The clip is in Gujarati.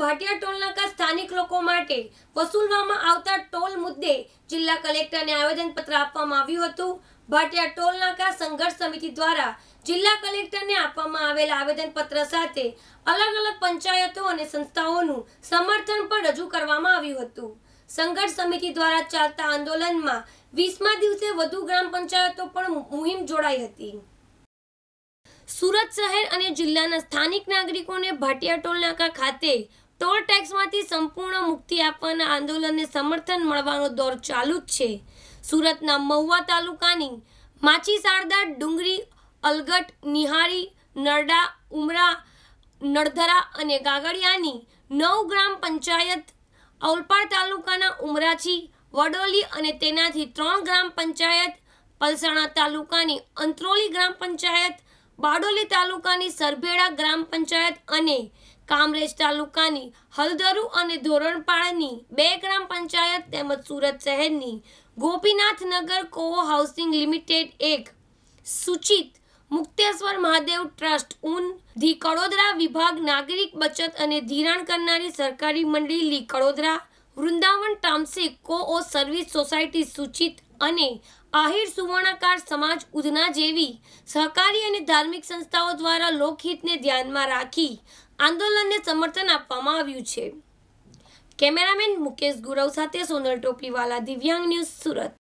ભાટિયા ટોલનાકા સ્થાનિક લોકો માટે વસૂલવામાં આવતા ટોલ મુદ્દે જિલ્લા કલેક્ટરને આવેદનપત્ર આપવામાં આવ્યું હતું ભાટિયા ટોલનાકા સંઘર્ષ સમિતિ દ્વારા જિલ્લા કલેક્ટરને આપવામાં આવેલા આવેદનપત્ર સાથે અલગ અલગ પંચાયતો અને સંસ્થાઓનું સમર્થન પણ રજૂ કરવામાં આવ્યું હતું સંઘર્ષ સમિતિ દ્વારા ચાલતા આંદોલનમાં વીસમા દિવસે વધુ ગ્રામ પંચાયતો પણ મુહિમ જોડાઈ હતી સુરત શહેર અને જિલ્લાના સ્થાનિક નાગરિકોને ભાટિયા ટોલનાકા ખાતે ટોલ ટેક્સમાંથી સંપૂર્ણ મુક્તિ આપવાના આંદોલનને સમર્થન મળવાનો દોર ચાલુ જ છે સુરતના મહુવા તાલુકાની માછી શારદા ડુંગરી અલગટ નિહારી નરડા ઉમરા નળધરા અને ગાગડિયાની નવ ગ્રામ પંચાયત ઔલપાડ તાલુકાના ઉમરાછી વડોલી અને તેનાથી ત્રણ ગ્રામ પંચાયત પલસાણા તાલુકાની અંત્રોલી ગ્રામ પંચાયત બારડોલી તાલુકાની સરભેડા ગ્રામ પંચાયત અને કામરેજ તાલુકાની હલદરુ અને ધોરણપાળની બે ગ્રામ પંચાયત તેમજ સુરત શહેરની ગોપીનાથનગર કો હાઉસિંગ લિમિટેડ એક સૂચિત મુક્તેશ્વર મહાદેવ ટ્રસ્ટ ઉન ધી કડોદરા વિભાગ નાગરિક બચત અને ધિરાણ કરનારી સરકારી મંડળી લી કડોદરા વૃંદાવન ટામસી કો ઓ સર્વિસ સોસાયટી સૂચિત અને આહિર સુવર્ણકાર સમાજ ઉધના જેવી સહકારી અને ધાર્મિક સંસ્થાઓ દ્વારા લોકહિતને ધ્યાનમાં રાખી આંદોલનને સમર્થન આપવામાં આવ્યું છે કેમેરામેન મુકેશ ગુરવ સાથે સોનલ ટોપલીવાલા દિવ્યાંગ ન્યૂઝ સુરત